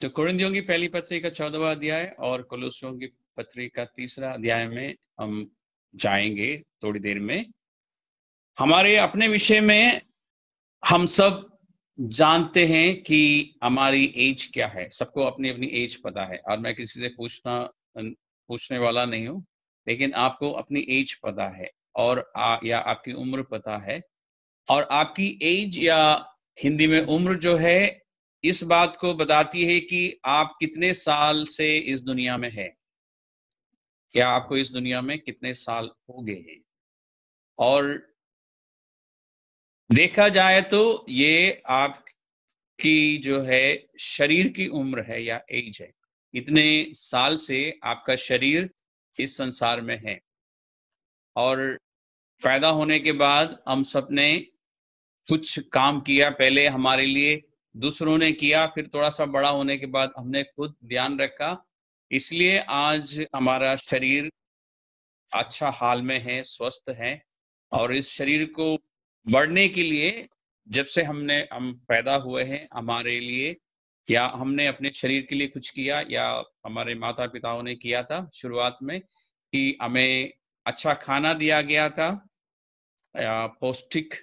तो कुरिंदियों की पहली पत्री का चौदहवा अध्याय और कुलूसियों की पत्री का तीसरा अध्याय में हम जाएंगे थोड़ी देर में हमारे अपने विषय में हम सब जानते हैं कि हमारी एज क्या है सबको अपनी अपनी एज पता है और मैं किसी से पूछना पूछने वाला नहीं हूं लेकिन आपको अपनी एज पता है और आ, या आपकी उम्र पता है और आपकी एज या हिंदी में उम्र जो है इस बात को बताती है कि आप कितने साल से इस दुनिया में है क्या आपको इस दुनिया में कितने साल हो गए हैं और देखा जाए तो ये आपकी जो है शरीर की उम्र है या एज है इतने साल से आपका शरीर इस संसार में है और पैदा होने के बाद हम सब ने कुछ काम किया पहले हमारे लिए दूसरों ने किया फिर थोड़ा सा बड़ा होने के बाद हमने खुद ध्यान रखा इसलिए आज हमारा शरीर अच्छा हाल में है स्वस्थ है और इस शरीर को बढ़ने के लिए जब से हमने हम पैदा हुए हैं हमारे लिए या हमने अपने शरीर के लिए कुछ किया या हमारे माता पिताओं ने किया था शुरुआत में कि हमें अच्छा खाना दिया गया था पौष्टिक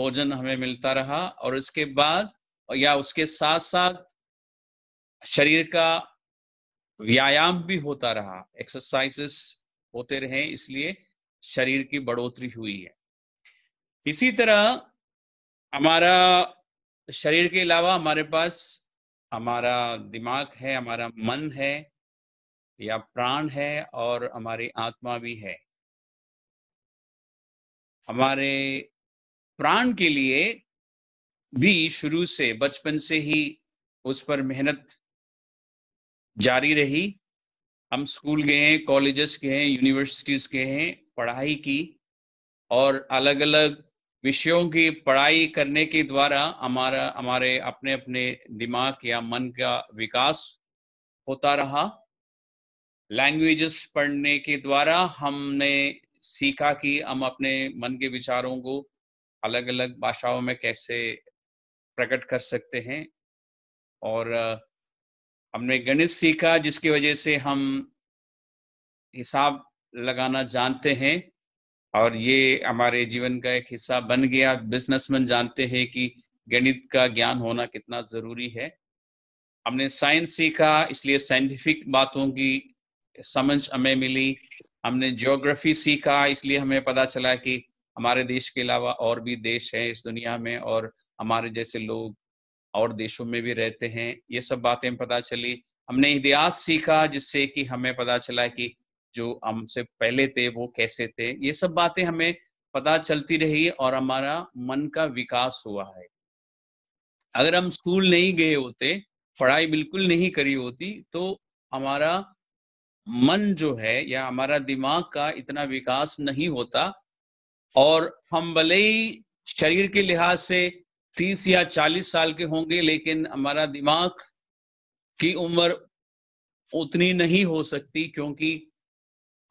भोजन हमें मिलता रहा और इसके बाद या उसके साथ साथ शरीर का व्यायाम भी होता रहा एक्सरसाइजेस होते रहे इसलिए शरीर की बढ़ोतरी हुई है इसी तरह हमारा शरीर के अलावा हमारे पास हमारा दिमाग है हमारा मन है या प्राण है और हमारी आत्मा भी है हमारे प्राण के लिए भी शुरू से बचपन से ही उस पर मेहनत जारी रही हम स्कूल गए हैं कॉलेजेस गए हैं यूनिवर्सिटीज़ गए हैं पढ़ाई की और अलग अलग विषयों की पढ़ाई करने के द्वारा हमारा हमारे अपने अपने दिमाग या मन का विकास होता रहा लैंग्वेजेस पढ़ने के द्वारा हमने सीखा कि हम अपने मन के विचारों को अलग अलग भाषाओं में कैसे प्रकट कर सकते हैं और हमने गणित सीखा जिसकी वजह से हम हिसाब लगाना जानते हैं और ये हमारे जीवन का एक हिस्सा बन गया बिजनेसमैन जानते हैं कि गणित का ज्ञान होना कितना ज़रूरी है हमने साइंस सीखा इसलिए साइंटिफिक बातों की समझ हमें मिली हमने ज्योग्राफी सीखा इसलिए हमें पता चला कि हमारे देश के अलावा और भी देश हैं इस दुनिया में और हमारे जैसे लोग और देशों में भी रहते हैं ये सब बातें पता चली हमने इतिहास सीखा जिससे कि हमें पता चला कि जो हमसे पहले थे वो कैसे थे ये सब बातें हमें पता चलती रही और हमारा मन का विकास हुआ है अगर हम स्कूल नहीं गए होते पढ़ाई बिल्कुल नहीं करी होती तो हमारा मन जो है या हमारा दिमाग का इतना विकास नहीं होता और हम भले ही शरीर के लिहाज से तीस या चालीस साल के होंगे लेकिन हमारा दिमाग की उम्र उतनी नहीं हो सकती क्योंकि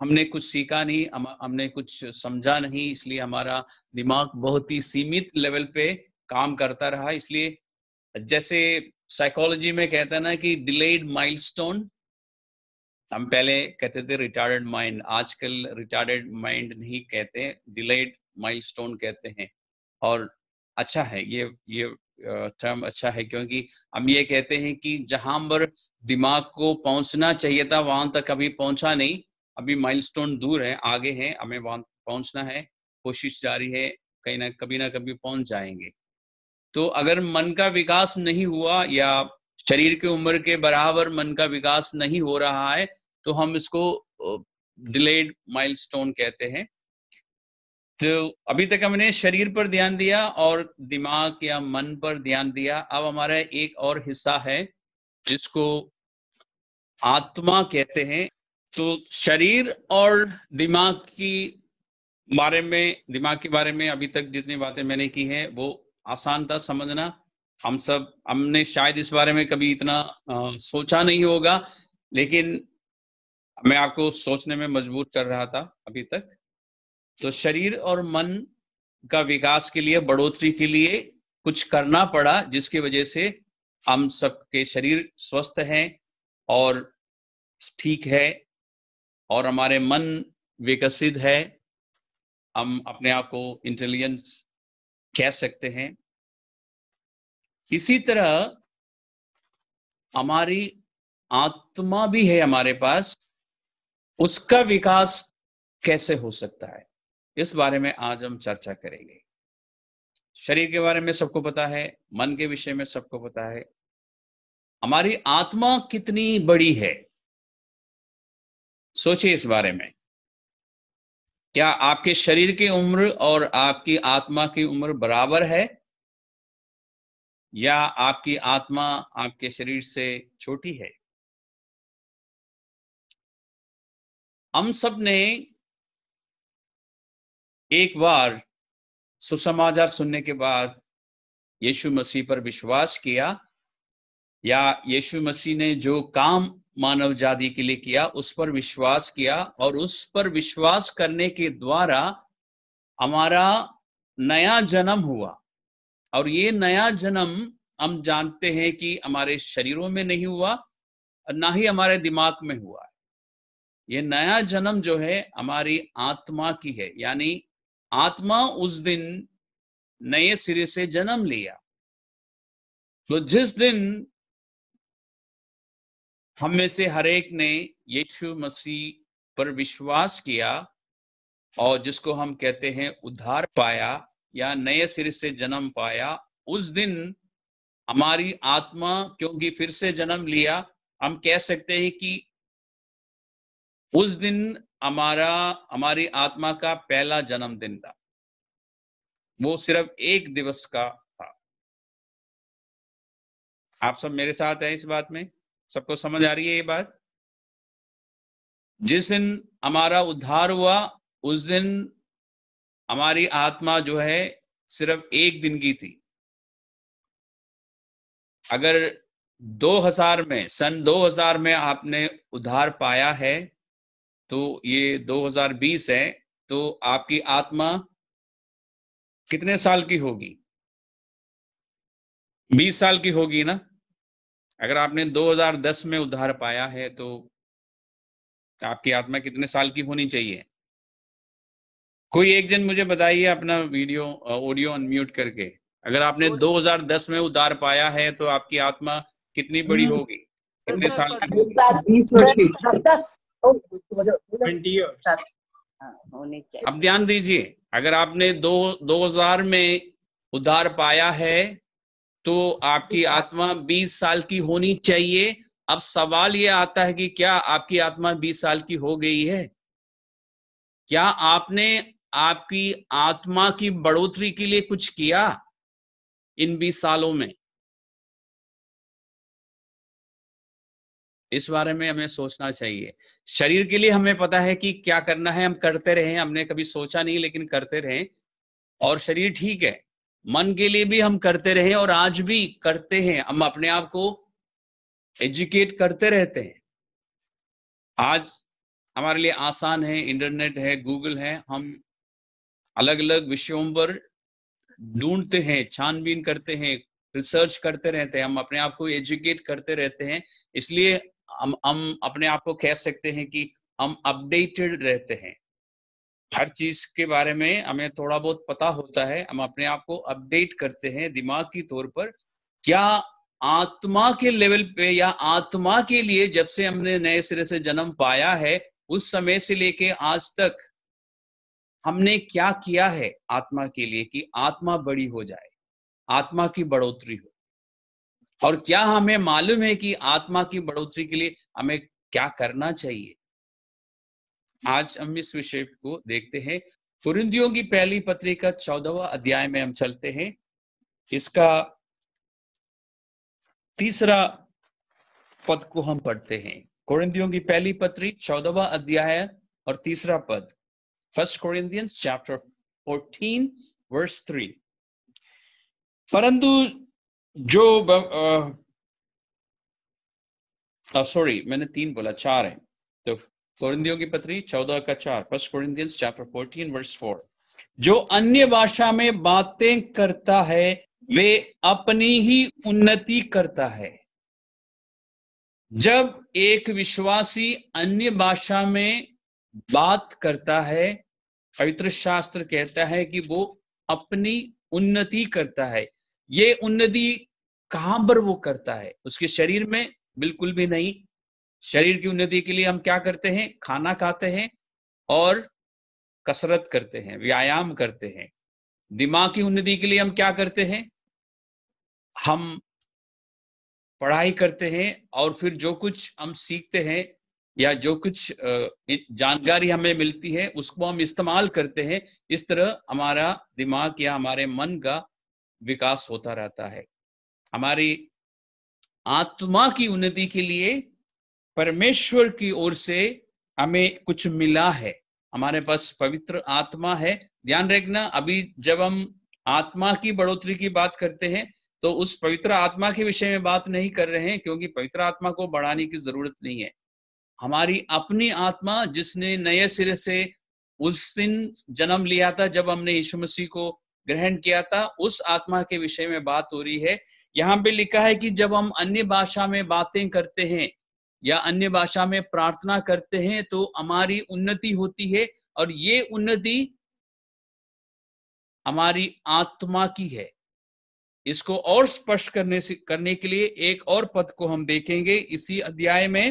हमने कुछ सीखा नहीं हम, हमने कुछ समझा नहीं इसलिए हमारा दिमाग बहुत ही सीमित लेवल पे काम करता रहा इसलिए जैसे साइकोलॉजी में कहते हैं ना कि डिलेड माइलस्टोन हम पहले कहते थे रिटायर्ड माइंड आजकल रिटायर्ड माइंड नहीं कहते डिलेड माइलस्टोन कहते हैं और अच्छा है ये ये टर्म अच्छा है क्योंकि हम ये कहते हैं कि जहां पर दिमाग को पहुंचना चाहिए था वहां तक अभी पहुंचा नहीं अभी माइलस्टोन दूर है आगे है हमें वहां पहुंचना है कोशिश जारी है कहीं ना कभी ना कभी पहुंच जाएंगे तो अगर मन का विकास नहीं हुआ या शरीर की उम्र के बराबर मन का विकास नहीं हो रहा है तो हम इसको डिलेड माइलस्टोन कहते हैं तो अभी तक हमने शरीर पर ध्यान दिया और दिमाग या मन पर ध्यान दिया अब हमारा एक और हिस्सा है जिसको आत्मा कहते हैं तो शरीर और दिमाग की बारे में दिमाग के बारे में अभी तक जितनी बातें मैंने की हैं वो आसान था समझना हम सब हमने शायद इस बारे में कभी इतना आ, सोचा नहीं होगा लेकिन मैं आपको सोचने में मजबूर कर रहा था अभी तक तो शरीर और मन का विकास के लिए बढ़ोतरी के लिए कुछ करना पड़ा जिसकी वजह से हम सबके शरीर स्वस्थ हैं और ठीक है और हमारे मन विकसित है हम अपने आप को इंटेलिजेंस कह सकते हैं इसी तरह हमारी आत्मा भी है हमारे पास उसका विकास कैसे हो सकता है इस बारे में आज हम चर्चा करेंगे शरीर के बारे में सबको पता है मन के विषय में सबको पता है हमारी आत्मा कितनी बड़ी है सोचिए इस बारे में क्या आपके शरीर की उम्र और आपकी आत्मा की उम्र बराबर है या आपकी आत्मा आपके शरीर से छोटी है हम सब ने एक बार सुसमाचार सुनने के बाद यीशु मसीह पर विश्वास किया या यीशु मसीह ने जो काम मानव जाति के लिए किया उस पर विश्वास किया और उस पर विश्वास करने के द्वारा हमारा नया जन्म हुआ और ये नया जन्म हम जानते हैं कि हमारे शरीरों में नहीं हुआ और ना ही हमारे दिमाग में हुआ ये नया जन्म जो है हमारी आत्मा की है यानी आत्मा उस दिन नए सिरे से जन्म लिया तो जिस दिन हम में से एक ने यीशु मसीह पर विश्वास किया और जिसको हम कहते हैं उद्धार पाया या नए सिरे से जन्म पाया उस दिन हमारी आत्मा क्योंकि फिर से जन्म लिया हम कह सकते हैं कि उस दिन हमारा हमारी आत्मा का पहला जन्मदिन था वो सिर्फ एक दिवस का था आप सब मेरे साथ हैं इस बात में सबको समझ आ रही है ये बात जिस दिन हमारा उद्धार हुआ उस दिन हमारी आत्मा जो है सिर्फ एक दिन की थी अगर 2000 में सन 2000 में आपने उद्धार पाया है तो ये 2020 है तो आपकी आत्मा कितने साल की होगी 20 साल की होगी ना अगर आपने 2010 में उद्धार पाया है तो आपकी आत्मा कितने साल की होनी चाहिए कोई एक जन मुझे बताइए अपना वीडियो ऑडियो अनम्यूट करके अगर आपने 2010 में उद्धार पाया है तो आपकी आत्मा कितनी बड़ी हम्म। होगी कितने साल की दस Oh, हाँ, अब ध्यान दीजिए अगर आपने दो दो हजार में उधार पाया है तो आपकी हाँ। आत्मा बीस साल की होनी चाहिए अब सवाल ये आता है कि क्या आपकी आत्मा बीस साल की हो गई है क्या आपने आपकी आत्मा की बढ़ोतरी के लिए कुछ किया इन बीस सालों में इस बारे में हमें सोचना चाहिए शरीर के लिए हमें पता है कि क्या करना है हम करते रहे हमने कभी सोचा नहीं लेकिन करते रहे और शरीर ठीक है मन के लिए भी हम करते रहे और आज भी करते हैं हम अपने आप को एजुकेट करते रहते हैं आज हमारे लिए आसान है इंटरनेट है गूगल है हम अलग अलग विषयों पर ढूंढते हैं छानबीन करते हैं रिसर्च करते रहते हैं हम अपने आप को एजुकेट करते रहते हैं इसलिए हम हम अपने आप को कह सकते हैं कि हम अपडेटेड रहते हैं हर चीज के बारे में हमें थोड़ा बहुत पता होता है हम अपने आप को अपडेट करते हैं दिमाग की तौर पर क्या आत्मा के लेवल पे या आत्मा के लिए जब से हमने नए सिरे से जन्म पाया है उस समय से लेके आज तक हमने क्या किया है आत्मा के लिए कि आत्मा बड़ी हो जाए आत्मा की बढ़ोतरी हो और क्या हमें मालूम है कि आत्मा की बढ़ोतरी के लिए हमें क्या करना चाहिए आज हम इस विषय को देखते हैं कुरिंदियों की पहली पत्री का चौदहवा अध्याय में हम चलते हैं इसका तीसरा पद को हम पढ़ते हैं कोरिंदियों की पहली पत्री चौदहवा अध्याय और तीसरा पद first Corinthians chapter fourteen verse three परंतु जो सॉरी मैंने तीन बोला चार है तो कोरिंदियों की पत्री चौदह का चार first Corinthians chapter fourteen verse four जो अन्य भाषा में बातें करता है वे अपनी ही उन्नति करता है जब एक विश्वासी अन्य भाषा में बात करता है पवित्र शास्त्र कहता है कि वो अपनी उन्नति करता है ये उन्नति कहां पर वो करता है उसके शरीर में बिल्कुल भी नहीं शरीर की उन्नति के लिए हम क्या करते हैं खाना खाते हैं और कसरत करते हैं व्यायाम करते हैं दिमाग की उन्नति के लिए हम क्या करते हैं हम पढ़ाई करते हैं और फिर जो कुछ हम सीखते हैं या जो कुछ जानकारी हमें मिलती है उसको हम इस्तेमाल करते हैं इस तरह हमारा दिमाग या हमारे मन का विकास होता रहता है हमारी आत्मा की उन्नति के लिए परमेश्वर की ओर से हमें कुछ मिला है हमारे पास पवित्र आत्मा है ध्यान रखना अभी जब हम आत्मा की बढ़ोतरी की बात करते हैं तो उस पवित्र आत्मा के विषय में बात नहीं कर रहे हैं क्योंकि पवित्र आत्मा को बढ़ाने की जरूरत नहीं है हमारी अपनी आत्मा जिसने नए सिरे से उस दिन जन्म लिया था जब हमने यीशु मसीह को ग्रहण किया था उस आत्मा के विषय में बात हो रही है यहाँ पे लिखा है कि जब हम अन्य भाषा में बातें करते हैं या अन्य भाषा में प्रार्थना करते हैं तो हमारी उन्नति होती है और ये उन्नति हमारी आत्मा की है इसको और स्पष्ट करने से करने के लिए एक और पद को हम देखेंगे इसी अध्याय में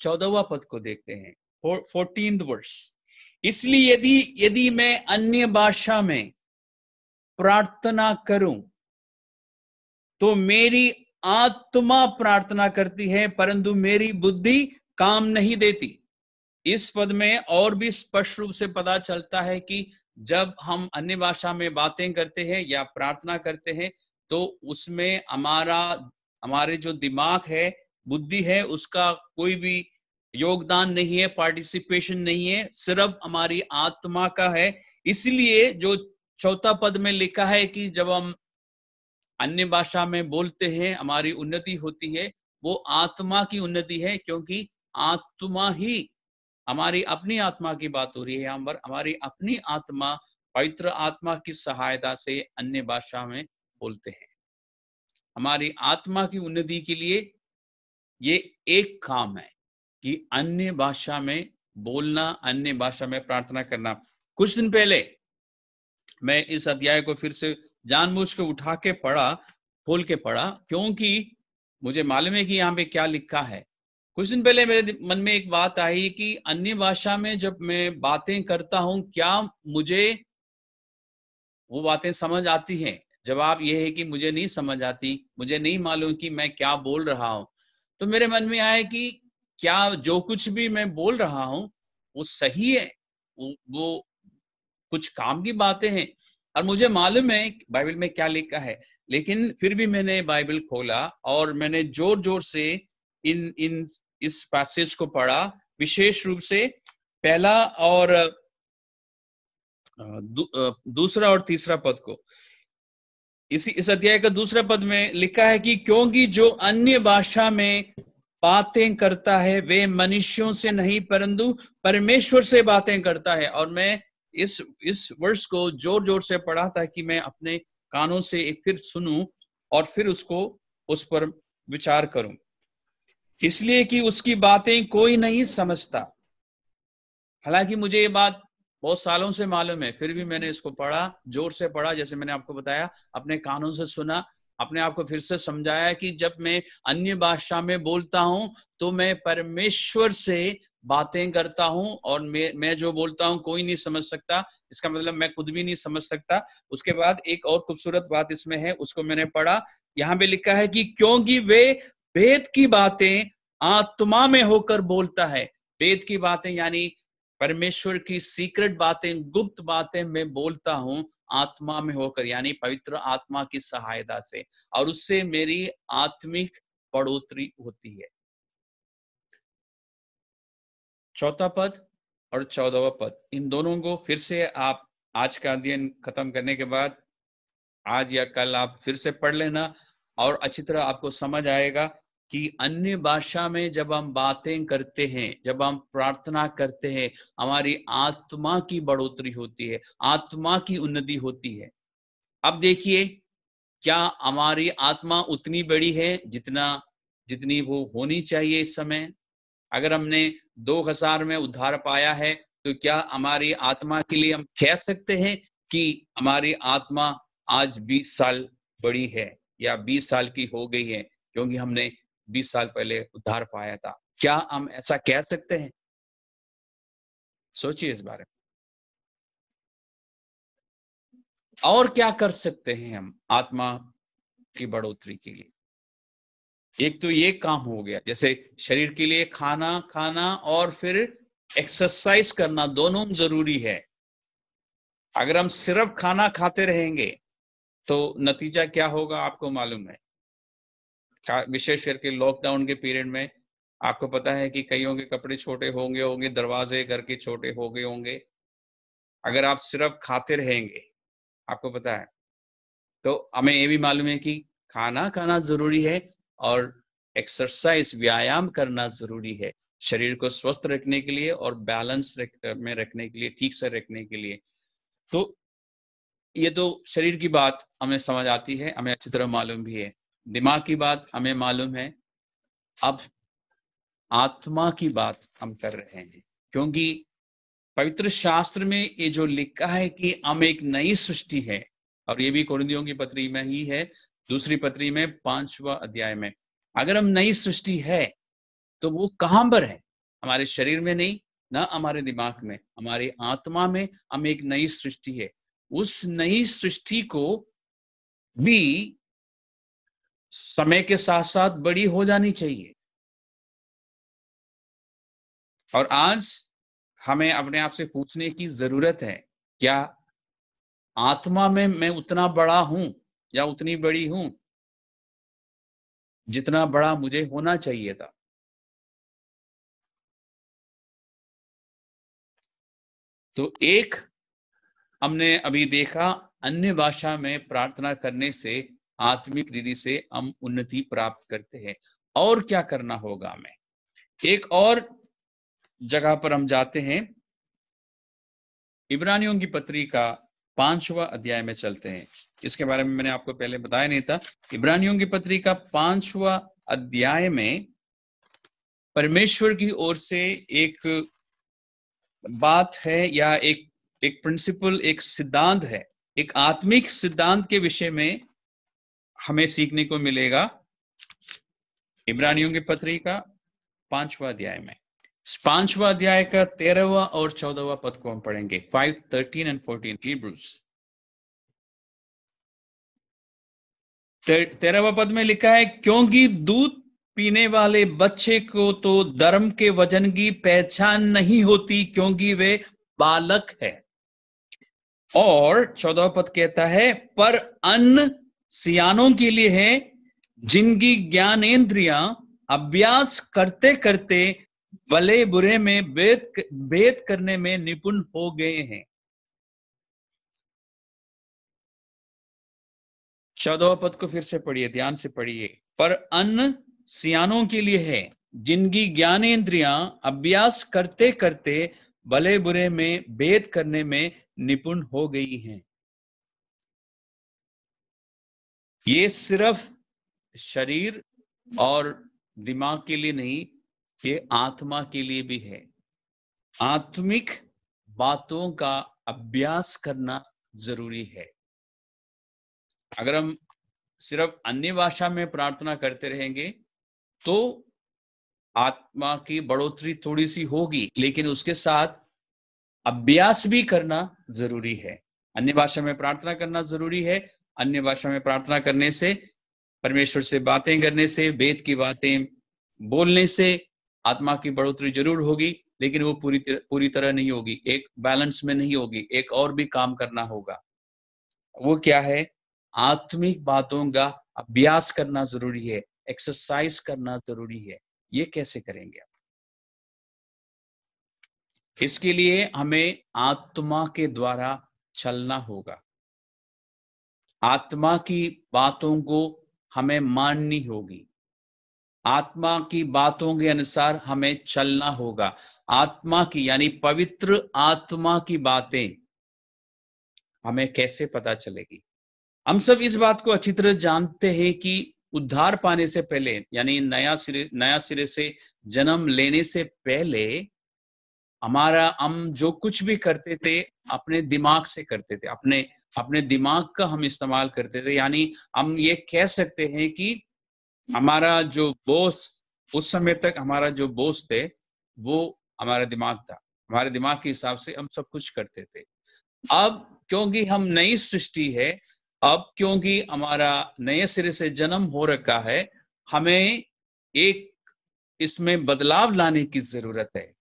चौदहवा पद को देखते हैं फोर्टीन वर्ष इसलिए यदि यदि मैं अन्य भाषा में प्रार्थना करूं तो मेरी आत्मा प्रार्थना करती है परंतु मेरी बुद्धि काम नहीं देती इस पद में और भी स्पष्ट रूप से पता चलता है कि जब हम अन्य भाषा में बातें करते हैं या प्रार्थना करते हैं तो उसमें हमारा हमारे जो दिमाग है बुद्धि है उसका कोई भी योगदान नहीं है पार्टिसिपेशन नहीं है सिर्फ हमारी आत्मा का है इसलिए जो चौथा पद में लिखा है कि जब हम अन्य भाषा में बोलते हैं हमारी उन्नति होती है वो आत्मा की उन्नति है क्योंकि आत्मा ही हमारी अपनी आत्मा की बात हो रही है यहाँ पर हमारी अपनी आत्मा पवित्र आत्मा की सहायता से अन्य भाषा में बोलते हैं हमारी आत्मा की उन्नति के लिए ये एक काम है कि अन्य भाषा में बोलना अन्य भाषा में प्रार्थना करना कुछ दिन पहले मैं इस अध्याय को फिर से जानबूझ के उठा के पढ़ा खोल के पढ़ा क्योंकि मुझे मालूम है कि यहाँ पे क्या लिखा है कुछ दिन पहले मेरे मन में एक बात आई कि अन्य भाषा में जब मैं बातें करता हूं क्या मुझे वो बातें समझ आती हैं जवाब यह है कि मुझे नहीं समझ आती मुझे नहीं मालूम कि मैं क्या बोल रहा हूं तो मेरे मन में आया कि क्या जो कुछ भी मैं बोल रहा हूं वो सही है वो, वो कुछ काम की बातें हैं और मुझे मालूम है बाइबल में क्या लिखा है लेकिन फिर भी मैंने बाइबल खोला और मैंने जोर जोर से इन इन इस पैसेज को पढ़ा विशेष रूप से पहला और दू, दूसरा और तीसरा पद को इसी इस अध्याय का दूसरा पद में लिखा है कि क्योंकि जो अन्य भाषा में बातें करता है वे मनुष्यों से नहीं परंतु परमेश्वर से बातें करता है और मैं इस इस वर्ष को जोर जोर से पढ़ा ताकि मैं अपने कानों से एक फिर सुनूं और फिर उसको उस पर विचार करूं इसलिए कि उसकी बातें कोई नहीं समझता हालांकि मुझे ये बात बहुत सालों से मालूम है फिर भी मैंने इसको पढ़ा जोर से पढ़ा जैसे मैंने आपको बताया अपने कानों से सुना अपने आप को फिर से समझाया कि जब मैं अन्य भाषा में बोलता हूं तो मैं परमेश्वर से बातें करता हूँ और मैं मैं जो बोलता हूं कोई नहीं समझ सकता इसका मतलब मैं खुद भी नहीं समझ सकता उसके बाद एक और खूबसूरत बात इसमें है उसको मैंने पढ़ा यहाँ पे लिखा है कि क्योंकि वे वेद की बातें आत्मा में होकर बोलता है वेद की बातें यानी परमेश्वर की सीक्रेट बातें गुप्त बातें मैं बोलता हूं आत्मा में होकर यानी पवित्र आत्मा की सहायता से और उससे मेरी आत्मिक बढ़ोतरी होती है चौथा पद और चौदहवा पद इन दोनों को फिर से आप आज का अध्ययन खत्म करने के बाद आज या कल आप फिर से पढ़ लेना और अच्छी तरह आपको समझ आएगा कि अन्य भाषा में जब हम बातें करते हैं जब हम प्रार्थना करते हैं हमारी आत्मा की बढ़ोतरी होती है आत्मा की उन्नति होती है अब देखिए क्या हमारी आत्मा उतनी बड़ी है जितना जितनी वो होनी चाहिए इस समय अगर हमने दो हजार में उद्धार पाया है तो क्या हमारी आत्मा के लिए हम कह सकते हैं कि हमारी आत्मा आज बीस साल बड़ी है या बीस साल की हो गई है क्योंकि हमने बीस साल पहले उद्धार पाया था क्या हम ऐसा कह सकते हैं सोचिए इस बारे में और क्या कर सकते हैं हम आत्मा की बढ़ोतरी के लिए एक तो ये काम हो गया जैसे शरीर के लिए खाना खाना और फिर एक्सरसाइज करना दोनों जरूरी है अगर हम सिर्फ खाना खाते रहेंगे तो नतीजा क्या होगा आपको मालूम है विशेष करके लॉकडाउन के पीरियड में आपको पता है कि कईयों के कपड़े छोटे होंगे होंगे दरवाजे घर के छोटे हो गए होंगे अगर आप सिर्फ खाते रहेंगे आपको पता है तो हमें ये भी मालूम है कि खाना खाना जरूरी है और एक्सरसाइज व्यायाम करना जरूरी है शरीर को स्वस्थ रखने के लिए और बैलेंस रख, में रखने के लिए ठीक से रखने के लिए तो ये तो शरीर की बात हमें समझ आती है हमें अच्छी तरह मालूम भी है दिमाग की बात हमें मालूम है अब आत्मा की बात हम कर रहे हैं क्योंकि पवित्र शास्त्र में ये जो लिखा है कि हम एक नई सृष्टि है और ये भी कुरुदियों की पत्री में ही है दूसरी पत्री में पांचवा अध्याय में अगर हम नई सृष्टि है तो वो कहां पर है हमारे शरीर में नहीं ना हमारे दिमाग में हमारे आत्मा में हम एक नई सृष्टि है उस नई सृष्टि को भी समय के साथ साथ बड़ी हो जानी चाहिए और आज हमें अपने आप से पूछने की जरूरत है क्या आत्मा में मैं उतना बड़ा हूं या उतनी बड़ी हूं जितना बड़ा मुझे होना चाहिए था तो एक हमने अभी देखा अन्य भाषा में प्रार्थना करने से आत्मिक रीति से हम उन्नति प्राप्त करते हैं और क्या करना होगा हमें एक और जगह पर हम जाते हैं इब्रानियों की पत्री का पांचवा अध्याय में चलते हैं इसके बारे में मैंने आपको पहले बताया नहीं था इब्रानियों की पत्री का पांचवा अध्याय में परमेश्वर की ओर से एक बात है या एक एक प्रिंसिपल एक सिद्धांत है एक आत्मिक सिद्धांत के विषय में हमें सीखने को मिलेगा इब्रानियों के पत्री का पांचवा अध्याय में पांचवा अध्याय का तेरहवा और चौदहवा पद को हम पढ़ेंगे five thirteen and fourteen Hebrews तेरहवा पद में लिखा है क्योंकि दूध पीने वाले बच्चे को तो धर्म के वजन की पहचान नहीं होती क्योंकि वे बालक है और चौदह पद कहता है पर अन्न सियानों के लिए है जिनकी ज्ञानेन्द्रिया अभ्यास करते करते भले बुरे में भेद भेद करने में निपुण हो गए हैं चौदह पद को फिर से पढ़िए ध्यान से पढ़िए पर अन्न सियानों के लिए है जिनकी ज्ञानेन्द्रिया अभ्यास करते करते भले बुरे में भेद करने में निपुण हो गई हैं ये सिर्फ शरीर और दिमाग के लिए नहीं ये आत्मा के लिए भी है आत्मिक बातों का अभ्यास करना जरूरी है अगर हम सिर्फ अन्य भाषा में प्रार्थना करते रहेंगे तो आत्मा की बढ़ोतरी थोड़ी सी होगी लेकिन उसके साथ अभ्यास भी करना जरूरी है अन्य भाषा में प्रार्थना करना जरूरी है अन्य भाषा में प्रार्थना करने से परमेश्वर से बातें करने से वेद की बातें बोलने से आत्मा की बढ़ोतरी जरूर होगी लेकिन वो पूरी तर, पूरी तरह नहीं होगी एक बैलेंस में नहीं होगी एक और भी काम करना होगा वो क्या है आत्मिक बातों का अभ्यास करना जरूरी है एक्सरसाइज करना जरूरी है ये कैसे करेंगे आप इसके लिए हमें आत्मा के द्वारा चलना होगा आत्मा की बातों को हमें माननी होगी आत्मा की बातों के अनुसार हमें चलना होगा आत्मा की यानी पवित्र आत्मा की बातें हमें कैसे पता चलेगी हम सब इस बात को अच्छी तरह जानते हैं कि उद्धार पाने से पहले यानी नया सिरे नया सिरे से जन्म लेने से पहले हमारा हम जो कुछ भी करते थे अपने दिमाग से करते थे अपने अपने दिमाग का हम इस्तेमाल करते थे यानी हम ये कह सकते हैं कि हमारा जो बोस उस समय तक हमारा जो बोस थे वो हमारा दिमाग था हमारे दिमाग के हिसाब से हम सब कुछ करते थे अब क्योंकि हम नई सृष्टि है अब क्योंकि हमारा नए सिरे से जन्म हो रखा है हमें एक इसमें बदलाव लाने की जरूरत है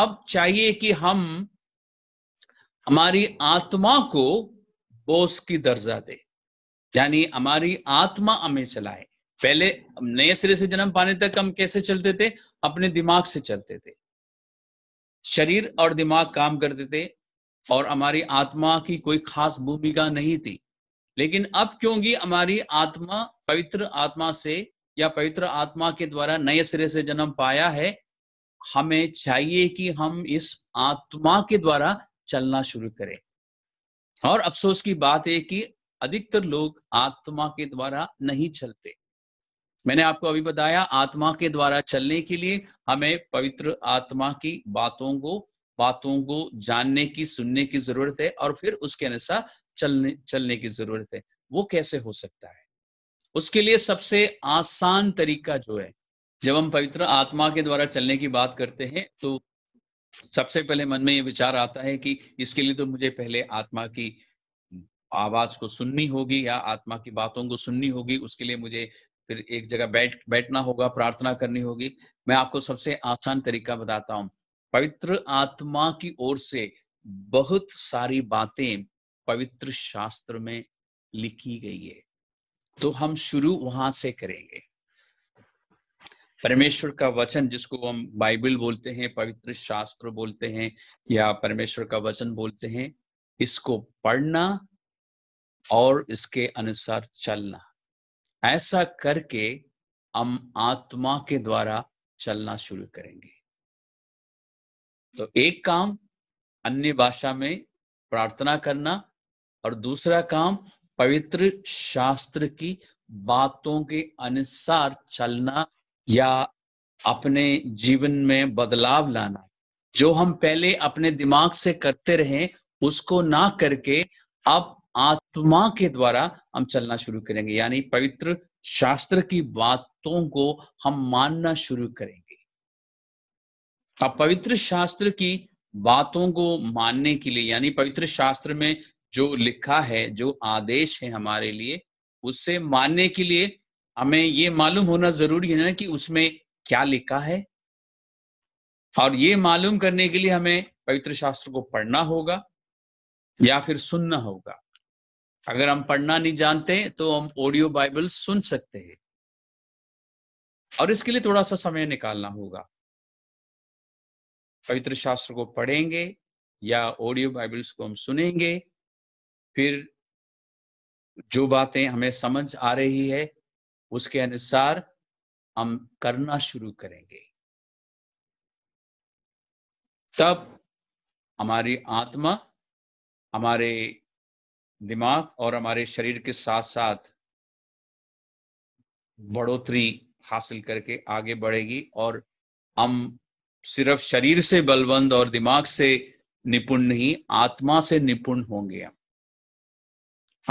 अब चाहिए कि हम हमारी आत्मा को बोस की दर्जा दे यानी हमारी आत्मा हमें चलाए पहले नए सिरे से जन्म पाने तक हम कैसे चलते थे अपने दिमाग से चलते थे शरीर और दिमाग काम करते थे और हमारी आत्मा की कोई खास भूमिका नहीं थी लेकिन अब क्योंकि हमारी आत्मा पवित्र आत्मा से या पवित्र आत्मा के द्वारा नए सिरे से जन्म पाया है हमें चाहिए कि हम इस आत्मा के द्वारा चलना शुरू करें और अफसोस की बात है कि अधिकतर लोग आत्मा के द्वारा नहीं चलते मैंने आपको अभी बताया आत्मा के द्वारा चलने के लिए हमें पवित्र आत्मा की बातों को बातों को जानने की सुनने की जरूरत है और फिर उसके अनुसार चलने चलने की जरूरत है वो कैसे हो सकता है उसके लिए सबसे आसान तरीका जो है जब हम पवित्र आत्मा के द्वारा चलने की बात करते हैं तो सबसे पहले मन में ये विचार आता है कि इसके लिए तो मुझे पहले आत्मा की आवाज को सुननी होगी या आत्मा की बातों को सुननी होगी उसके लिए मुझे फिर एक जगह बैठ बैठना होगा प्रार्थना करनी होगी मैं आपको सबसे आसान तरीका बताता हूं पवित्र आत्मा की ओर से बहुत सारी बातें पवित्र शास्त्र में लिखी गई है तो हम शुरू वहां से करेंगे परमेश्वर का वचन जिसको हम बाइबल बोलते हैं पवित्र शास्त्र बोलते हैं या परमेश्वर का वचन बोलते हैं इसको पढ़ना और इसके अनुसार चलना ऐसा करके हम आत्मा के द्वारा चलना शुरू करेंगे तो एक काम अन्य भाषा में प्रार्थना करना और दूसरा काम पवित्र शास्त्र की बातों के अनुसार चलना या अपने जीवन में बदलाव लाना जो हम पहले अपने दिमाग से करते रहे उसको ना करके अब आत्मा के द्वारा हम चलना शुरू करेंगे यानी पवित्र शास्त्र की बातों को हम मानना शुरू करेंगे अब पवित्र शास्त्र की बातों को मानने के लिए यानी पवित्र शास्त्र में जो लिखा है जो आदेश है हमारे लिए उससे मानने के लिए हमें ये मालूम होना जरूरी है ना कि उसमें क्या लिखा है और ये मालूम करने के लिए हमें पवित्र शास्त्र को पढ़ना होगा या फिर सुनना होगा अगर हम पढ़ना नहीं जानते तो हम ऑडियो बाइबल सुन सकते हैं और इसके लिए थोड़ा सा समय निकालना होगा पवित्र शास्त्र को पढ़ेंगे या ऑडियो बाइबल्स को हम सुनेंगे फिर जो बातें हमें समझ आ रही है उसके अनुसार हम करना शुरू करेंगे तब हमारी आत्मा हमारे दिमाग और हमारे शरीर के साथ साथ बढ़ोतरी हासिल करके आगे बढ़ेगी और हम सिर्फ शरीर से बलवंद और दिमाग से निपुण नहीं आत्मा से निपुण होंगे हम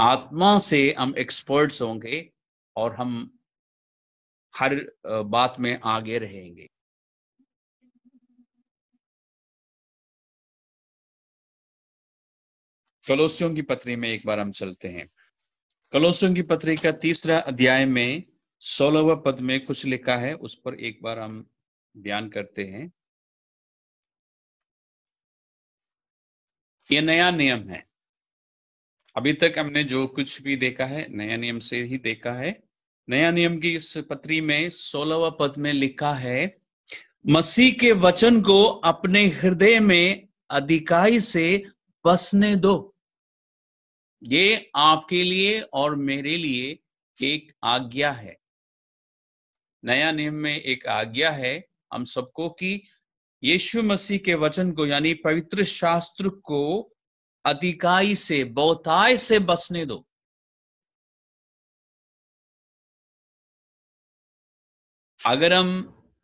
आत्मा से हम एक्सपर्ट्स होंगे और हम हर बात में आगे रहेंगे कलोसियों की पत्री में एक बार हम चलते हैं कलोसियों की पत्री का तीसरा अध्याय में सोलहवा पद में कुछ लिखा है उस पर एक बार हम ध्यान करते हैं ये नया नियम है अभी तक हमने जो कुछ भी देखा है नया नियम से ही देखा है नया नियम की इस पत्री में सोलहवा पद में लिखा है मसीह के वचन को अपने हृदय में अधिकाई से बसने दो ये आपके लिए और मेरे लिए एक आज्ञा है नया नियम में एक आज्ञा है हम सबको कि यीशु मसीह के वचन को यानी पवित्र शास्त्र को अधिकाई से बहुताय से बसने दो अगर हम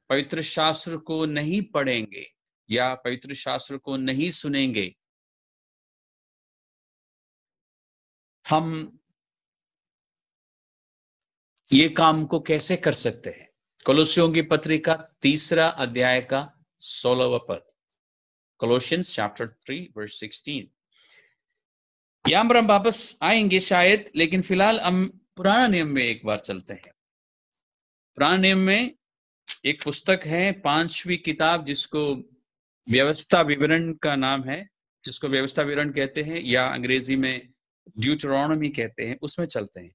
पवित्र शास्त्र को नहीं पढ़ेंगे या पवित्र शास्त्र को नहीं सुनेंगे हम ये काम को कैसे कर सकते हैं कलोशियों की पत्रिका तीसरा अध्याय का सोलह पद Colossians chapter three verse sixteen पर हम वापस आएंगे शायद लेकिन फिलहाल हम पुराना नियम में एक बार चलते हैं प्राणियम में एक पुस्तक है पांचवी किताब जिसको व्यवस्था विवरण का नाम है जिसको व्यवस्था विवरण कहते हैं या अंग्रेजी में ड्यूटरोनोमी कहते हैं उसमें चलते हैं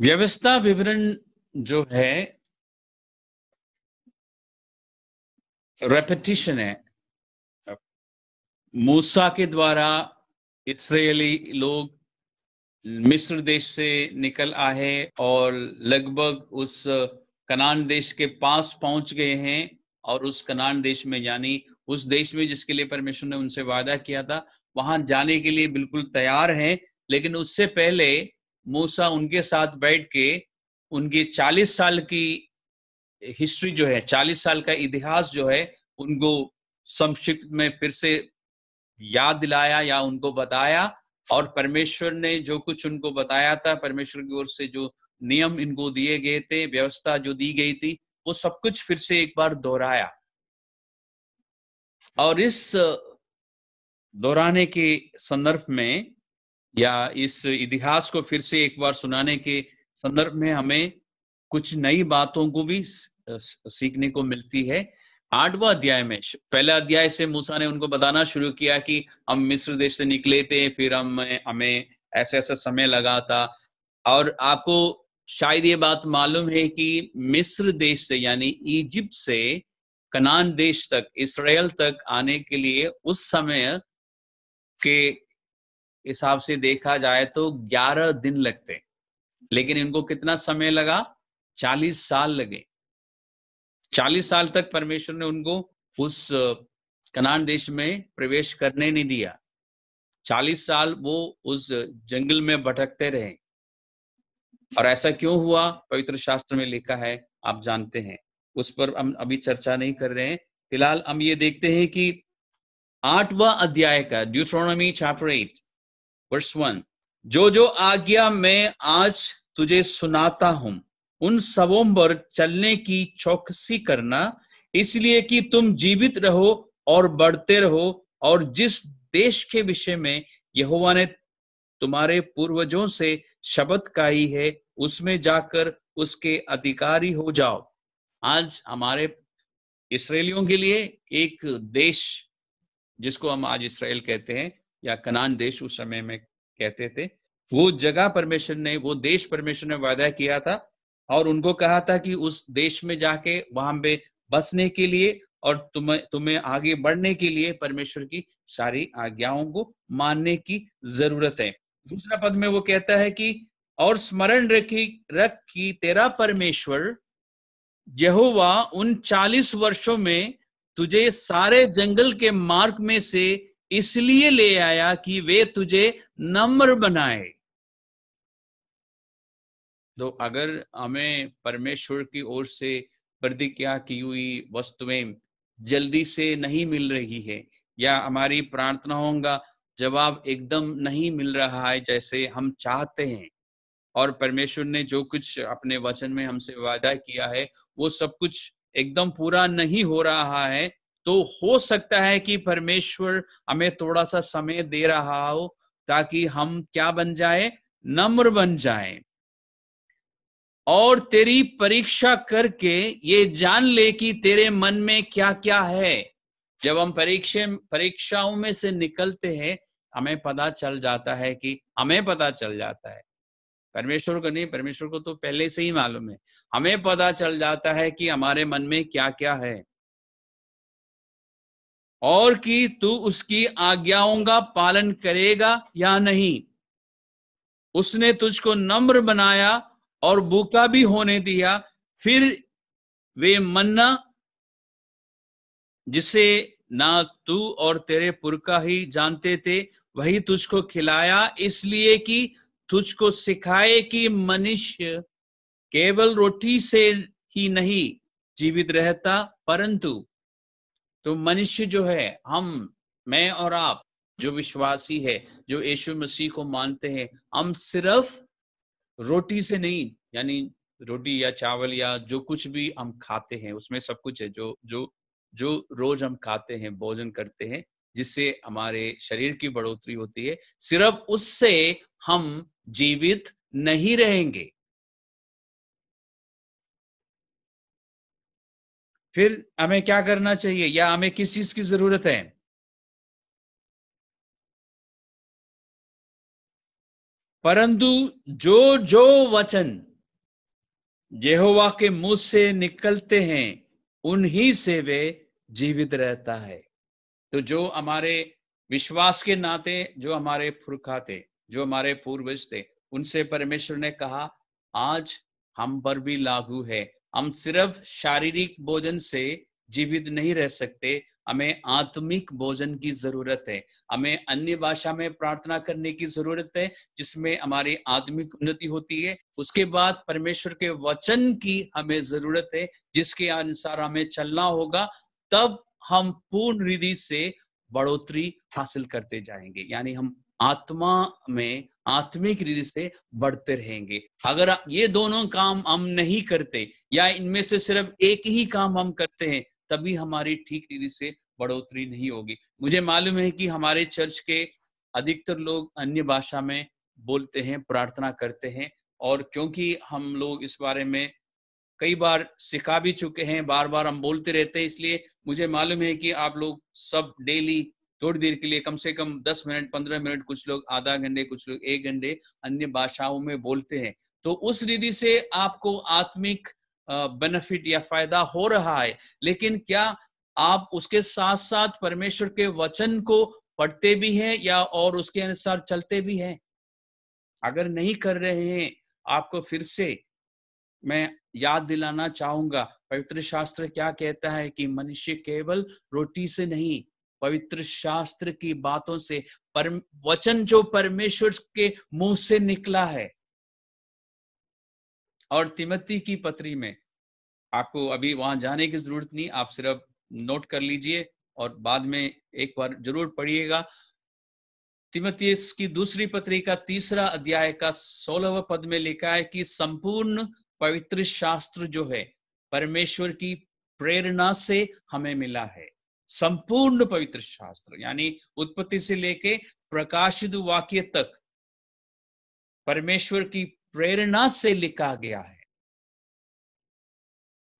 व्यवस्था विवरण जो है रेपिटिशन है मूसा के द्वारा इसराइली लोग मिस्र देश से निकल आए और लगभग उस कनान देश के पास पहुंच गए हैं और उस कनान देश में यानी उस देश में जिसके लिए परमेश्वर ने उनसे वादा किया था वहां जाने के लिए बिल्कुल तैयार हैं लेकिन उससे पहले मूसा उनके साथ बैठ के उनकी चालीस साल की हिस्ट्री जो है चालीस साल का इतिहास जो है उनको संक्षिप्त में फिर से याद दिलाया या उनको बताया और परमेश्वर ने जो कुछ उनको बताया था परमेश्वर की ओर से जो नियम इनको दिए गए थे व्यवस्था जो दी गई थी वो सब कुछ फिर से एक बार दोहराया और इस दोहराने के संदर्भ में या इस इतिहास को फिर से एक बार सुनाने के संदर्भ में हमें कुछ नई बातों को भी सीखने को मिलती है आठवां अध्याय में पहले अध्याय से मूसा ने उनको बताना शुरू किया कि हम मिस्र देश से निकले थे फिर हम हमें ऐसे ऐसा समय लगा था और आपको शायद ये बात मालूम है कि मिस्र देश से यानी इजिप्ट से कनान देश तक इसराइल तक आने के लिए उस समय के हिसाब से देखा जाए तो 11 दिन लगते लेकिन इनको कितना समय लगा 40 साल लगे चालीस साल तक परमेश्वर ने उनको उस कनान देश में प्रवेश करने नहीं दिया चालीस साल वो उस जंगल में भटकते रहे और ऐसा क्यों हुआ पवित्र शास्त्र में लिखा है आप जानते हैं उस पर हम अभी चर्चा नहीं कर रहे हैं फिलहाल हम ये देखते हैं कि आठवा अध्याय का Deuteronomy chapter eight verse one जो जो आज्ञा मैं आज तुझे सुनाता हूं उन सबों पर चलने की चौकसी करना इसलिए कि तुम जीवित रहो और बढ़ते रहो और जिस देश के विषय में यहोवा ने तुम्हारे पूर्वजों से शब्द कही है उसमें जाकर उसके अधिकारी हो जाओ आज हमारे इसराइलियों के लिए एक देश जिसको हम आज इसराइल कहते हैं या कनान देश उस समय में कहते थे वो जगह परमेश्वर ने वो देश परमेश्वर ने वादा किया था और उनको कहा था कि उस देश में जाके वहां पे बसने के लिए और तुम्हें तुम्हें आगे बढ़ने के लिए परमेश्वर की सारी आज्ञाओं को मानने की जरूरत है दूसरा पद में वो कहता है कि और स्मरण रखी रख कि तेरा परमेश्वर यहोवा उन चालीस वर्षों में तुझे सारे जंगल के मार्ग में से इसलिए ले आया कि वे तुझे नम्र बनाए तो अगर हमें परमेश्वर की ओर से प्रतिज्ञा की हुई वस्तुएं जल्दी से नहीं मिल रही है या हमारी प्रार्थनाओं का जवाब एकदम नहीं मिल रहा है जैसे हम चाहते हैं और परमेश्वर ने जो कुछ अपने वचन में हमसे वादा किया है वो सब कुछ एकदम पूरा नहीं हो रहा है तो हो सकता है कि परमेश्वर हमें थोड़ा सा समय दे रहा हो ताकि हम क्या बन जाए नम्र बन जाए और तेरी परीक्षा करके ये जान ले कि तेरे मन में क्या क्या है जब हम परीक्षा परीक्षाओं में से निकलते हैं हमें पता चल जाता है कि हमें पता चल जाता है परमेश्वर को नहीं परमेश्वर को तो पहले से ही मालूम है हमें पता चल जाता है कि हमारे मन में क्या क्या है और कि तू उसकी आज्ञाओं का पालन करेगा या नहीं उसने तुझको नम्र बनाया और भूखा भी होने दिया फिर वे मन्ना जिसे ना तू और तेरे पुरखा ही जानते थे वही तुझको खिलाया इसलिए कि तुझको सिखाए कि मनुष्य केवल रोटी से ही नहीं जीवित रहता परंतु तो मनुष्य जो है हम मैं और आप जो विश्वासी है जो यीशु मसीह को मानते हैं हम सिर्फ रोटी से नहीं यानी रोटी या चावल या जो कुछ भी हम खाते हैं उसमें सब कुछ है जो जो जो रोज हम खाते हैं भोजन करते हैं जिससे हमारे शरीर की बढ़ोतरी होती है सिर्फ उससे हम जीवित नहीं रहेंगे फिर हमें क्या करना चाहिए या हमें किस चीज की जरूरत है परंतु जो जो वचन यहोवा के मुंह से निकलते हैं उन्हीं से वे जीवित रहता है तो जो हमारे विश्वास के नाते जो हमारे पुरखा थे जो हमारे पूर्वज थे उनसे परमेश्वर ने कहा आज हम पर भी लागू है हम सिर्फ शारीरिक भोजन से जीवित नहीं रह सकते हमें आत्मिक भोजन की जरूरत है हमें अन्य भाषा में प्रार्थना करने की जरूरत है जिसमें हमारी आत्मिक उन्नति होती है उसके बाद परमेश्वर के वचन की हमें जरूरत है जिसके अनुसार हमें चलना होगा तब हम पूर्ण रिधि से बढ़ोतरी हासिल करते जाएंगे यानी हम आत्मा में आत्मिक रीति से बढ़ते रहेंगे अगर ये दोनों काम हम नहीं करते या इनमें से सिर्फ एक ही काम हम करते हैं तभी हमारी ठीक रीति से बढ़ोतरी नहीं होगी मुझे मालूम है कि हमारे चर्च के अधिकतर लोग अन्य भाषा में बोलते हैं प्रार्थना करते हैं और क्योंकि हम लोग इस बारे में कई बार सिखा भी चुके हैं बार बार हम बोलते रहते हैं इसलिए मुझे मालूम है कि आप लोग सब डेली थोड़ी देर के लिए कम से कम दस मिनट पंद्रह मिनट कुछ लोग आधा घंटे कुछ लोग एक घंटे अन्य भाषाओं में बोलते हैं तो उस रीति से आपको आत्मिक बेनिफिट या फायदा हो रहा है लेकिन क्या आप उसके साथ साथ परमेश्वर के वचन को पढ़ते भी हैं या और उसके अनुसार चलते भी हैं अगर नहीं कर रहे हैं आपको फिर से मैं याद दिलाना चाहूंगा पवित्र शास्त्र क्या कहता है कि मनुष्य केवल रोटी से नहीं पवित्र शास्त्र की बातों से परम वचन जो परमेश्वर के मुंह से निकला है और तिमती की पत्री में आपको अभी वहां जाने की जरूरत नहीं आप सिर्फ नोट कर लीजिए और बाद में एक बार जरूर पढ़िएगा तिमती की दूसरी पत्री का तीसरा अध्याय का सोलहवा पद में लिखा है कि संपूर्ण पवित्र शास्त्र जो है परमेश्वर की प्रेरणा से हमें मिला है संपूर्ण पवित्र शास्त्र यानी उत्पत्ति से लेके प्रकाशित वाक्य तक परमेश्वर की प्रेरणा से लिखा गया है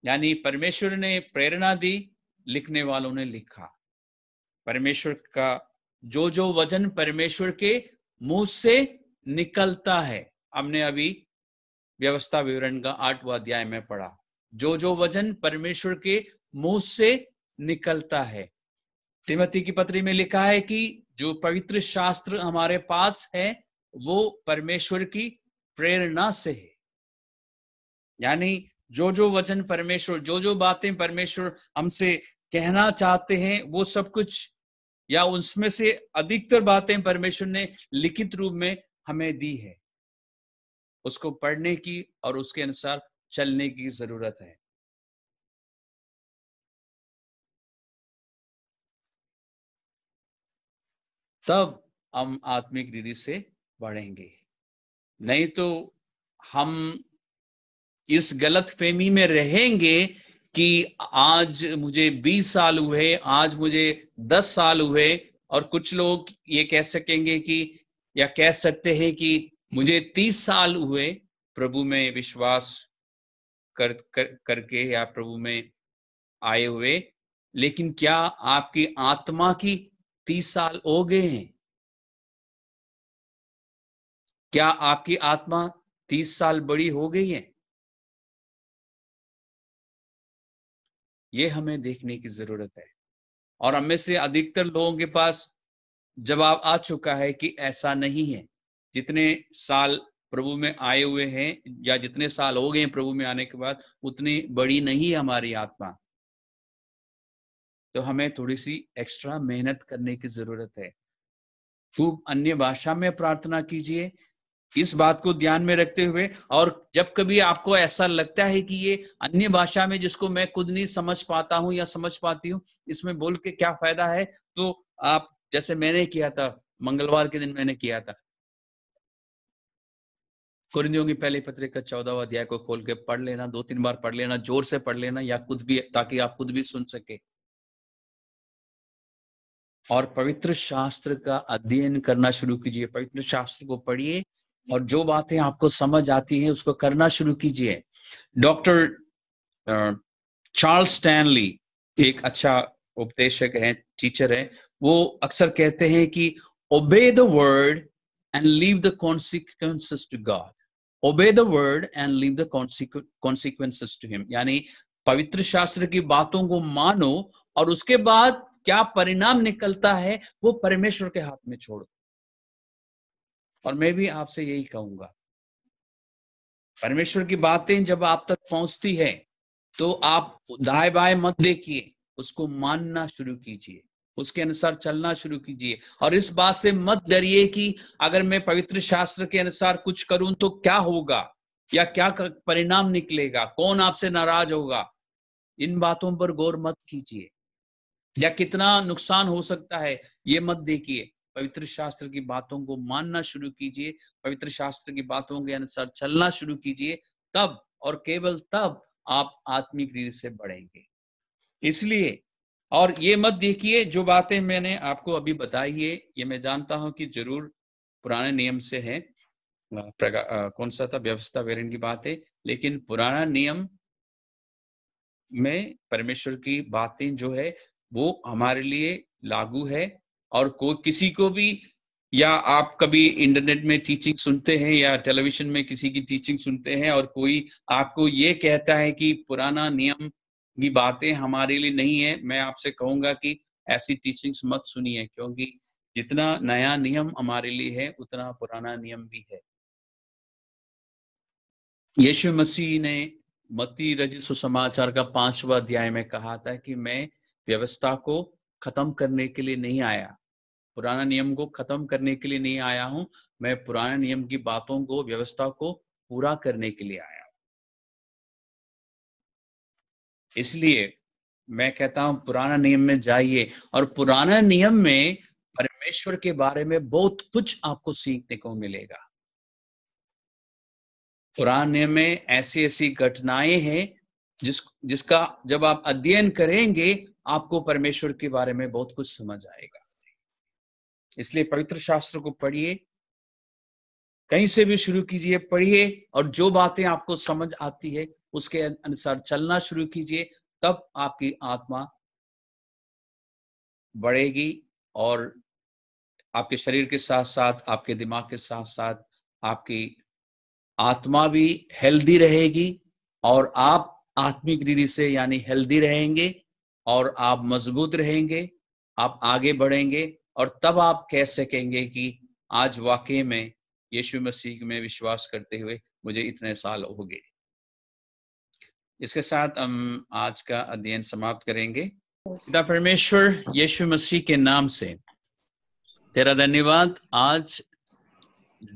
यानी परमेश्वर ने प्रेरणा दी लिखने वालों ने लिखा परमेश्वर का जो जो वजन परमेश्वर के मुंह से निकलता है हमने अभी व्यवस्था विवरण का आठवा अध्याय में पढ़ा जो जो वजन परमेश्वर के मुंह से निकलता है तिमती की पत्री में लिखा है कि जो पवित्र शास्त्र हमारे पास है वो परमेश्वर की प्रेरणा से यानी जो जो वचन परमेश्वर जो जो बातें परमेश्वर हमसे कहना चाहते हैं वो सब कुछ या उसमें से अधिकतर बातें परमेश्वर ने लिखित रूप में हमें दी है उसको पढ़ने की और उसके अनुसार चलने की जरूरत है तब हम आत्मिक रीति से बढ़ेंगे नहीं तो हम इस गलत फहमी में रहेंगे कि आज मुझे 20 साल हुए आज मुझे 10 साल हुए और कुछ लोग ये कह सकेंगे कि या कह सकते हैं कि मुझे 30 साल हुए प्रभु में विश्वास कर, कर करके या प्रभु में आए हुए लेकिन क्या आपकी आत्मा की तीस साल हो गए हैं क्या आपकी आत्मा तीस साल बड़ी हो गई है ये हमें देखने की जरूरत है और हमें से अधिकतर लोगों के पास जवाब आ चुका है कि ऐसा नहीं है जितने साल प्रभु में आए हुए हैं या जितने साल हो गए हैं प्रभु में आने के बाद उतनी बड़ी नहीं है हमारी आत्मा तो हमें थोड़ी सी एक्स्ट्रा मेहनत करने की जरूरत है खूब अन्य भाषा में प्रार्थना कीजिए इस बात को ध्यान में रखते हुए और जब कभी आपको ऐसा लगता है कि ये अन्य भाषा में जिसको मैं खुद नहीं समझ पाता हूं या समझ पाती हूँ इसमें बोल के क्या फायदा है तो आप जैसे मैंने किया था मंगलवार के दिन मैंने किया था कुरिंदियों की पहली पत्रिका चौदह अध्याय को खोल के पढ़ लेना दो तीन बार पढ़ लेना जोर से पढ़ लेना या खुद भी ताकि आप खुद भी सुन सके और पवित्र शास्त्र का अध्ययन करना शुरू कीजिए पवित्र शास्त्र को पढ़िए और जो बातें आपको समझ आती हैं उसको करना शुरू कीजिए डॉक्टर चार्ल्स स्टैनली एक अच्छा उपदेशक है टीचर है वो अक्सर कहते हैं कि obey the word and leave the consequences to God obey the word and leave the consequences to him यानी पवित्र शास्त्र की बातों को मानो और उसके बाद क्या परिणाम निकलता है वो परमेश्वर के हाथ में छोड़ो और मैं भी आपसे यही कहूंगा परमेश्वर की बातें जब आप तक पहुंचती है तो आप दाए बाएं मत देखिए उसको मानना शुरू कीजिए उसके अनुसार चलना शुरू कीजिए और इस बात से मत डरिए कि अगर मैं पवित्र शास्त्र के अनुसार कुछ करूं तो क्या होगा या क्या परिणाम निकलेगा कौन आपसे नाराज होगा इन बातों पर गौर मत कीजिए या कितना नुकसान हो सकता है ये मत देखिए पवित्र शास्त्र की बातों को मानना शुरू कीजिए पवित्र शास्त्र की बातों के अनुसार चलना शुरू कीजिए तब और केवल तब आप आत्मिक रीत से बढ़ेंगे इसलिए और ये मत देखिए जो बातें मैंने आपको अभी बताई है ये मैं जानता हूं कि जरूर पुराने नियम से है कौन सा था व्यवस्था वेरन की बात है लेकिन पुराना नियम में परमेश्वर की बातें जो है वो हमारे लिए लागू है और को किसी को भी या आप कभी इंटरनेट में टीचिंग सुनते हैं या टेलीविजन में किसी की टीचिंग सुनते हैं और कोई आपको ये कहता है कि पुराना नियम की बातें हमारे लिए नहीं है मैं आपसे कहूंगा कि ऐसी टीचिंग्स मत सुनिए क्योंकि जितना नया नियम हमारे लिए है उतना पुराना नियम भी है यीशु मसीह ने मती रजस्व समाचार का पांचवा अध्याय में कहा था कि मैं व्यवस्था को खत्म करने के लिए नहीं आया पुराना नियम को खत्म करने के लिए नहीं आया हूं मैं पुराने नियम की बातों को व्यवस्था को पूरा करने के लिए आया हूं इसलिए मैं कहता हूं पुराना नियम में जाइए और पुराना नियम में परमेश्वर के बारे में बहुत कुछ आपको सीखने को मिलेगा पुराने नियम में ऐसी ऐसी घटनाएं हैं जिस जिसका जब आप अध्ययन करेंगे आपको परमेश्वर के बारे में बहुत कुछ समझ आएगा इसलिए पवित्र शास्त्र को पढ़िए कहीं से भी शुरू कीजिए पढ़िए और जो बातें आपको समझ आती है उसके अनुसार चलना शुरू कीजिए तब आपकी आत्मा बढ़ेगी और आपके शरीर के साथ साथ आपके दिमाग के साथ साथ आपकी आत्मा भी हेल्दी रहेगी और आप आत्मिक रीति से यानी हेल्दी रहेंगे और आप मजबूत रहेंगे आप आगे बढ़ेंगे और तब आप कह सकेंगे कि आज वाकई में यीशु मसीह में विश्वास करते हुए मुझे इतने साल हो गए इसके साथ हम आज का अध्ययन समाप्त करेंगे पिता परमेश्वर यीशु मसीह के नाम से तेरा धन्यवाद आज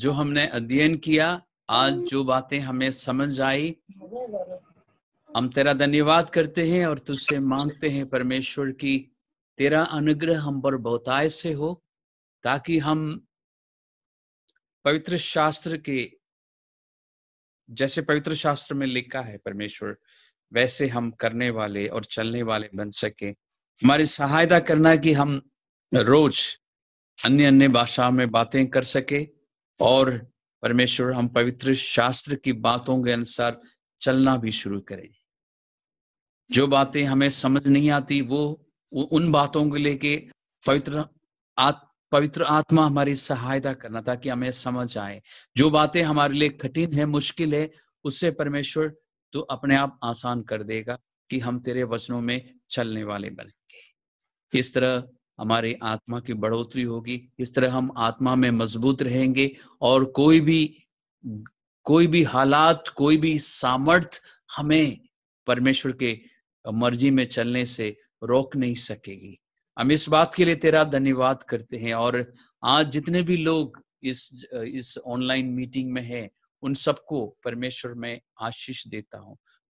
जो हमने अध्ययन किया आज जो बातें हमें समझ आई हम तेरा धन्यवाद करते हैं और तुझसे मांगते हैं परमेश्वर की तेरा अनुग्रह हम पर बहुताय से हो ताकि हम पवित्र शास्त्र के जैसे पवित्र शास्त्र में लिखा है परमेश्वर वैसे हम करने वाले और चलने वाले बन सके हमारी सहायता करना कि हम रोज अन्य अन्य भाषाओं में बातें कर सके और परमेश्वर हम पवित्र शास्त्र की बातों के अनुसार चलना भी शुरू करें जो बातें हमें समझ नहीं आती वो उन बातों को लेके पवित्र आत, पवित्र आत्मा हमारी सहायता करना ताकि हमें समझ आए जो बातें हमारे लिए कठिन है मुश्किल है उससे परमेश्वर तो अपने आप आसान कर देगा कि हम तेरे वचनों में चलने वाले बनेंगे इस तरह हमारी आत्मा की बढ़ोतरी होगी इस तरह हम आत्मा में मजबूत रहेंगे और कोई भी कोई भी हालात कोई भी सामर्थ हमें परमेश्वर के मर्जी में चलने से रोक नहीं सकेगी हम इस बात के लिए तेरा धन्यवाद करते हैं और आज जितने भी लोग इस इस ऑनलाइन मीटिंग में हैं उन सबको परमेश्वर में आशीष देता हूँ